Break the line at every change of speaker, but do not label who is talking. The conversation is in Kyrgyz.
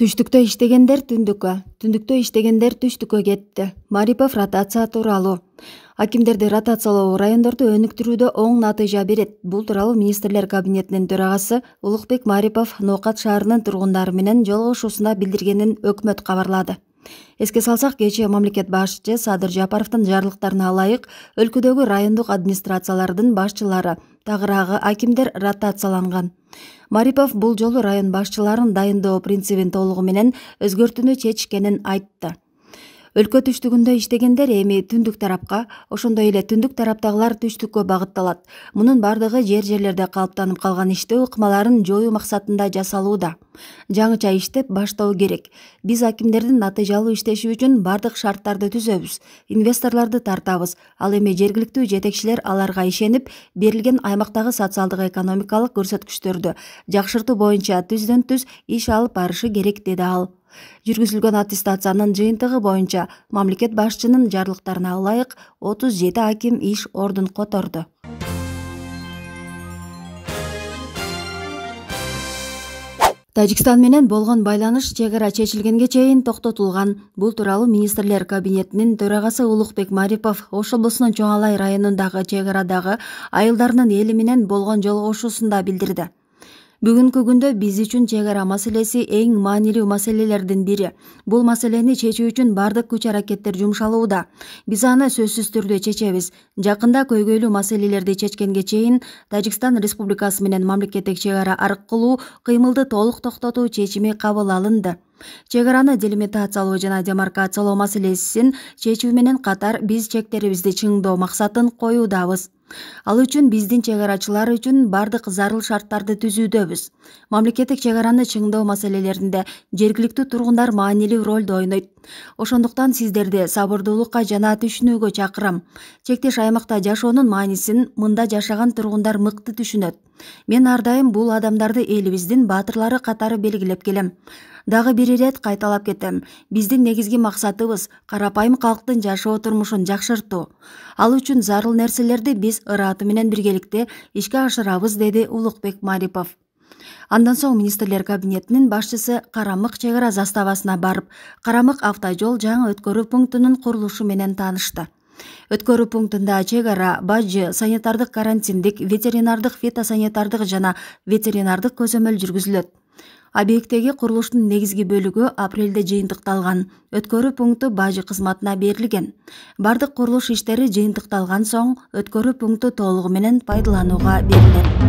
түштүктө иштегендер түндүккө түндүктө иштегендер түштүккө кетті марипов ротация тууралуу акимдерди ротациялоо райондорду өнүктүрүүдө оң натыйжа берет бул тууралуу министрлер кабинетинин төрагасы улукбек марипов ноокат шаарынын тургундары менен жолугушуусунда билдиргенин өкмөт кабарлады эске салсак кечээ мамлекет башчы садыр жапаровдун жарлыктарына ылайык өлкөдөгү райондук администрациялардын башчылары тагыраагы акимдер ротацияланган марипов бул жолу район башчыларын дайындоо принцибин толугу менен өзгөртүүнү чечкенин айтты өлкө түштүгүндө иштегендер эми түндүк тарапка ошондой эле түндүк тараптагылар түштүккө багытталат мунун бардыгы жер жерлерде калыптанып калган иштөө ыкмаларын жоюу максатында жасалууда жаңыча иштеп баштоо керек биз акимдердин натыйжалуу иштеши үчүн баардык шарттарды түзөбүз инвесторлорду тартабыз ал эми жергиликтүү жетекчилер аларга ишенип берилген аймактагы социалдык экономикалык көрсөткүчтөрдү жакшыртуу боюнча түздөн түз иш алып барышы керек деди ал жүргүзүлгөн аттестациянын жыйынтыгы боюнча мамлекет башчынын жарлыктарына ылайык отуз жети аким иш ордун которду тажикстан менен болгон байланыш чек ара чечилгенге чейин токтотулган бул тууралуу министрлер кабинетинин төрагасы улукбек марипов ош облусунун чоң алай районундагы чек арадагы айылдарынын эли менен болгон жолугушуусунда билдирди бүгүнкү күндө биз үчүн чек ара маселеси эң маанилүү маселелердин бири бул маселени чечүү үчүн бардык күч аракеттер жумшалууда биз аны сөзсүз түрдө чечебиз жакында көйгөйлүү маселелерди чечкенге чейин тажикстан республикасы менен мамлекеттик чек ара аркылуу кыймылды толук токтотуу чечими кабыл алынды чек араны делимитациялоо жана демаркациялоо маселесин чечүү менен катар биз чектерибизди чыңдоо максатын коюудабыз ал үчүн биздин чек арачылар үчүн баардык зарыл шарттарды түзүүдөбүз мамлекеттик чек араны чыңдоо маселелеринде жергиликтүү тургундар маанилүү ролду ойнойт ошондуктан сиздерди сабырдуулукка жана түшүнүүгө чакырам чектеш аймакта жашоонун маанисин мында жашаган тургундар мыкты түшүнөт мен ар дайым бул адамдарды элибиздин баатырлары катары белгилеп келем дагы бир бир ирет кайталап кетем биздин негизги максатыбыз карапайым калктын жашоо турмушун жакшыртуу ал үчүн зарыл нерселерди биз ырааты менен биргеликте ишке ашырабыз деди улукбек марипов андан соң министрлер кабинетинин башчысы карамык чек ара заставасына барып карамык автожол жаңы өткөрүү пунктунун курулушу менен таанышты өткөрүү пунктунда чек ара бажы санитардык карантиндик ветеринардык фитосанитардык жана ветеринардык көзөмөл жүргүзүлөт объекттеги курулуштун негизги бөлүгү апрелде жыйынтыкталган өткөрүү пункту бажы кызматына берилген бардык курулуш иштери жыйынтыкталган соң өткөрүү пункту толугу менен пайдаланууга берилет